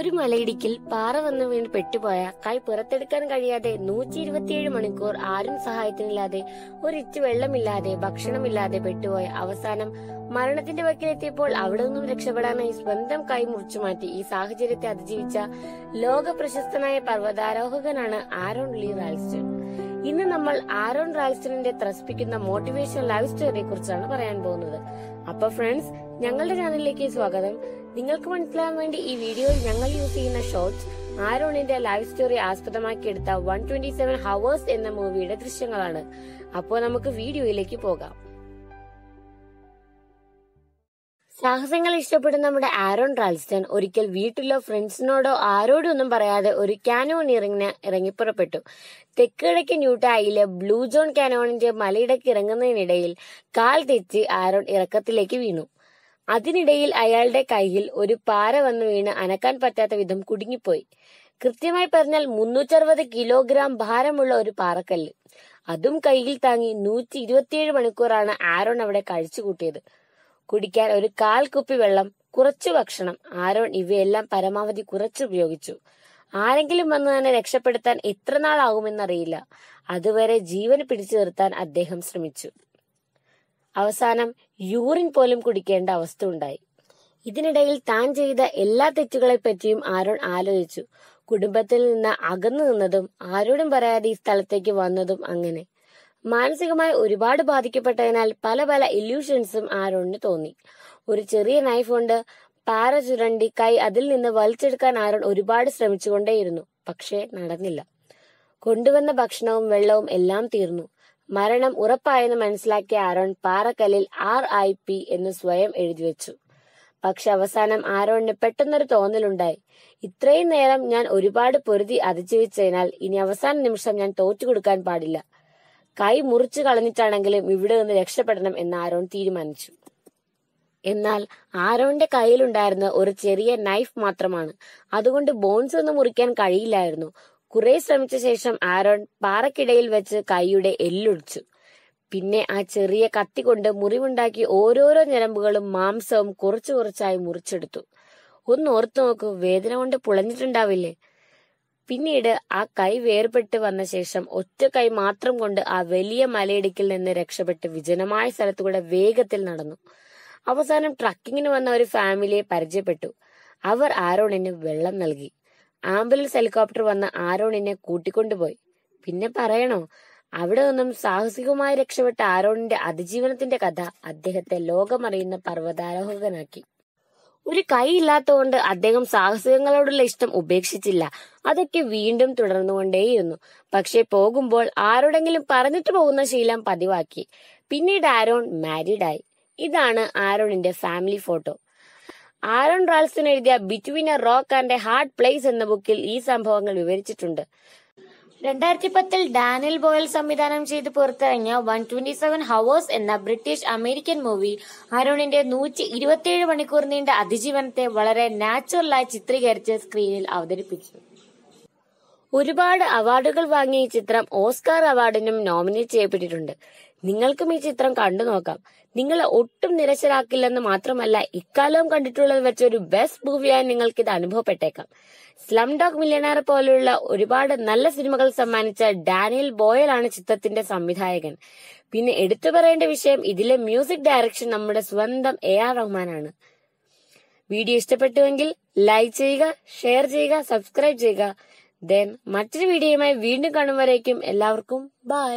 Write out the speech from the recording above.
ഒരു മലയിടിക്കിൽ പാറ വന്ന് വീണ് പെട്ടുപോയ കൈ പുറത്തെടുക്കാൻ കഴിയാതെ നൂറ്റി ഇരുപത്തിയേഴ് മണിക്കൂർ ആരും സഹായത്തിനില്ലാതെ ഒരിച്ച് വെള്ളമില്ലാതെ ഭക്ഷണമില്ലാതെ പെട്ടുപോയ അവസാനം മരണത്തിന്റെ വക്കിലെത്തിയപ്പോൾ അവിടെ നിന്നും രക്ഷപ്പെടാനായി സ്വന്തം കൈ മുറിച്ചു മാറ്റി ഈ സാഹചര്യത്തെ അതിജീവിച്ച ലോക പ്രശസ്തനായ പർവ്വതാരോഹകനാണ് ആരോൺ ലീ റാൽസ്റ്റൺ ഇന്ന് നമ്മൾ ആരോൺ റാൽസ്റ്റണിന്റെ ത്രസിപ്പിക്കുന്ന മോട്ടിവേഷണൽ ലൈഫ് സ്റ്റോറിയെ കുറിച്ചാണ് പറയാൻ പോകുന്നത് അപ്പൊ ഫ്രണ്ട്സ് ഞങ്ങളുടെ ചാനലിലേക്ക് സ്വാഗതം നിങ്ങൾക്ക് മനസ്സിലാൻ വേണ്ടി ഈ വീഡിയോയിൽ ഞങ്ങൾ യൂസ് ചെയ്യുന്ന ഷോർട്സ് ആരോണിന്റെ ലൈഫ് സ്റ്റോറി ആസ്പദമാക്കിയെടുത്ത വൺ ട്വന്റി സെവൻ ഹവേഴ്സ് എന്ന മൂവിയുടെ ദൃശ്യങ്ങളാണ് അപ്പോൾ നമുക്ക് വീഡിയോയിലേക്ക് പോകാം സാഹസങ്ങൾ ഇഷ്ടപ്പെടുന്ന നമ്മുടെ ആരോൺ റാൽസ്റ്റൺ ഒരിക്കൽ വീട്ടിലോ ഫ്രണ്ട്സിനോടോ ആരോടും ഒന്നും പറയാതെ ഒരു ഇറങ്ങിന് ഇറങ്ങിപ്പുറപ്പെട്ടു തെക്കിഴക്ക് ന്യൂട്ടായിലെ ബ്ലൂ ജോൺ കാനോണിന്റെ മലയിടക്ക് ഇറങ്ങുന്നതിനിടയിൽ കാൽ തെറ്റി ആരോൺ ഇറക്കത്തിലേക്ക് വീണു അതിനിടയിൽ അയാളുടെ കയ്യിൽ ഒരു പാര വന്നു വീണ് അനക്കാൻ പറ്റാത്ത വിധം കുടുങ്ങിപ്പോയി കൃത്യമായി പറഞ്ഞാൽ മുന്നൂറ്ററുപത് കിലോഗ്രാം ഭാരമുള്ള ഒരു പാറക്കല്ല് അതും കയ്യിൽ താങ്ങി നൂറ്റി ഇരുപത്തിയേഴ് മണിക്കൂറാണ് ആരോൺ അവിടെ കഴിച്ചു കൂട്ടിയത് കുടിക്കാൻ ഒരു കാൽ കുപ്പി വെള്ളം കുറച്ചു ഭക്ഷണം ആരോൺ ഇവയെല്ലാം പരമാവധി ഉപയോഗിച്ചു ആരെങ്കിലും വന്ന് തന്നെ രക്ഷപ്പെടുത്താൻ എത്ര നാളാകുമെന്നറിയില്ല അതുവരെ ജീവന് പിടിച്ചു നിർത്താൻ അദ്ദേഹം ശ്രമിച്ചു അവസാനം യൂറിൻ പോലും കുടിക്കേണ്ട അവസ്ഥ ഉണ്ടായി ഇതിനിടയിൽ താൻ ചെയ്ത എല്ലാ തെറ്റുകളെ പറ്റിയും ആരോൺ ആലോചിച്ചു കുടുംബത്തിൽ നിന്ന് അകന്നു നിന്നതും ആരോടും പറയാതെ ഈ സ്ഥലത്തേക്ക് വന്നതും അങ്ങനെ മാനസികമായി ഒരുപാട് ബാധിക്കപ്പെട്ടതിനാൽ പല പല ഇല്യൂഷൻസും ആരോണിന് തോന്നി ഒരു ചെറിയ നൈഫ് കൊണ്ട് പാറ ചുരണ്ടി കൈ അതിൽ നിന്ന് വലിച്ചെടുക്കാൻ ആരോൺ ഒരുപാട് ശ്രമിച്ചുകൊണ്ടേയിരുന്നു പക്ഷേ നടന്നില്ല കൊണ്ടുവന്ന ഭക്ഷണവും വെള്ളവും എല്ലാം തീർന്നു മരണം ഉറപ്പായെന്ന് മനസ്സിലാക്കിയ ആരോൺ പാറക്കല്ലിൽ ആർ ഐ പി എന്ന് സ്വയം എഴുതി വെച്ചു പക്ഷെ അവസാനം ആരോണിന് പെട്ടെന്നൊരു തോന്നലുണ്ടായി ഇത്രയും നേരം ഞാൻ ഒരുപാട് പൊരുതി അതിജീവിച്ചതിനാൽ ഇനി അവസാന നിമിഷം ഞാൻ തോറ്റു കൊടുക്കാൻ പാടില്ല കൈ മുറിച്ചു കളഞ്ഞിട്ടാണെങ്കിലും ഇവിടെ നിന്ന് രക്ഷപ്പെടണം എന്ന് ആരോൺ തീരുമാനിച്ചു എന്നാൽ ആരോന്റെ കയ്യിലുണ്ടായിരുന്ന ഒരു ചെറിയ നൈഫ് മാത്രമാണ് അതുകൊണ്ട് ബോൺസ് ഒന്നും മുറിക്കാൻ കഴിയില്ലായിരുന്നു കുറെ ശ്രമിച്ച ശേഷം ആരോൺ പാറക്കിടയിൽ വെച്ച് കൈയുടെ എല്ലൊടിച്ചു പിന്നെ ആ ചെറിയ കത്തി കൊണ്ട് മുറിവുണ്ടാക്കി ഓരോരോ ഞരമ്പുകളും മാംസവും കുറച്ചു കുറച്ചായി മുറിച്ചെടുത്തു ഒന്ന് ഓർത്തു നോക്കൂ വേദന കൊണ്ട് പുളഞ്ഞിട്ടുണ്ടാവില്ലേ പിന്നീട് ആ കൈ വേർപെട്ട് വന്ന ശേഷം ഒറ്റ കൈ മാത്രം കൊണ്ട് ആ വലിയ മലയിടുക്കിൽ നിന്ന് രക്ഷപ്പെട്ട് വിജനമായ സ്ഥലത്തുകൂടെ വേഗത്തിൽ നടന്നു അവസാനം ട്രക്കിങ്ങിന് വന്ന ഒരു ഫാമിലിയെ പരിചയപ്പെട്ടു അവർ ആരോണിന് വെള്ളം നൽകി ആംബുലൻസ് ഹെലികോപ്റ്റർ വന്ന് ആരോൺ എന്നെ കൂട്ടിക്കൊണ്ടുപോയി പിന്നെ പറയണോ അവിടെ നിന്നും സാഹസികമായി രക്ഷപ്പെട്ട ആരോണിന്റെ അതിജീവനത്തിന്റെ കഥ അദ്ദേഹത്തെ ലോകമറിയുന്ന പർവ്വതാരോഹകനാക്കി ഒരു കൈ ഇല്ലാത്തതുകൊണ്ട് അദ്ദേഹം സാഹസികങ്ങളോടുള്ള ഇഷ്ടം ഉപേക്ഷിച്ചില്ല അതൊക്കെ വീണ്ടും തുടർന്നുകൊണ്ടേയിരുന്നു പക്ഷെ പോകുമ്പോൾ ആരോടെങ്കിലും പറഞ്ഞിട്ട് പോകുന്ന ശീലം പതിവാക്കി പിന്നീട് ആരോൺ മാരീഡായി ഇതാണ് ആരോണിന്റെ ഫാമിലി ഫോട്ടോ ആരോൺ റാൾസൺ എഴുതിയ between a rock and a hard place എന്ന ബുക്കിൽ ഈ സംഭവങ്ങൾ വിവരിച്ചിട്ടുണ്ട് രണ്ടായിരത്തി പത്തിൽ ഡാനിൽ ബോയൽ സംവിധാനം ചെയ്ത് പുറത്തിറങ്ങിയ വൺ ട്വന്റി സെവൻ ഹവേഴ്സ് എന്ന ബ്രിട്ടീഷ് അമേരിക്കൻ മൂവി അരുണിന്റെ നൂറ്റി ഇരുപത്തിയേഴ് മണിക്കൂർ നീണ്ട അതിജീവനത്തെ വളരെ നാച്ചുറലായി ചിത്രീകരിച്ച് സ്ക്രീനിൽ അവതരിപ്പിച്ചു ഒരുപാട് അവാർഡുകൾ വാങ്ങിയ ഈ ചിത്രം ഓസ്കാർ അവാർഡിനും നോമിനേറ്റ് ചെയ്യപ്പെട്ടിട്ടുണ്ട് നിങ്ങൾക്കും ഈ ചിത്രം കണ്ടു നോക്കാം നിങ്ങളെ ഒട്ടും നിരശരാക്കില്ലെന്ന് മാത്രമല്ല ഇക്കാലവും കണ്ടിട്ടുള്ളത് വെച്ച് ഒരു ബെസ്റ്റ് മൂവിയായി നിങ്ങൾക്ക് ഇത് അനുഭവപ്പെട്ടേക്കാം സ്ലം ഡോഗ് മില്യണയർ പോലെയുള്ള ഒരുപാട് നല്ല സിനിമകൾ സമ്മാനിച്ച ഡാനിയൽ ബോയൽ ആണ് ചിത്രത്തിന്റെ സംവിധായകൻ പിന്നെ എടുത്തു പറയേണ്ട വിഷയം ഇതിലെ മ്യൂസിക് ഡയറക്ഷൻ നമ്മുടെ സ്വന്തം എ ആർ റഹ്മാനാണ് വീഡിയോ ഇഷ്ടപ്പെട്ടുവെങ്കിൽ ലൈക്ക് ചെയ്യുക ഷെയർ ചെയ്യുക സബ്സ്ക്രൈബ് ചെയ്യുക ദെൻ മറ്റൊരു വീഡിയോയുമായി വീണ്ടും കാണുമ്പോഴേക്കും എല്ലാവർക്കും ബൈ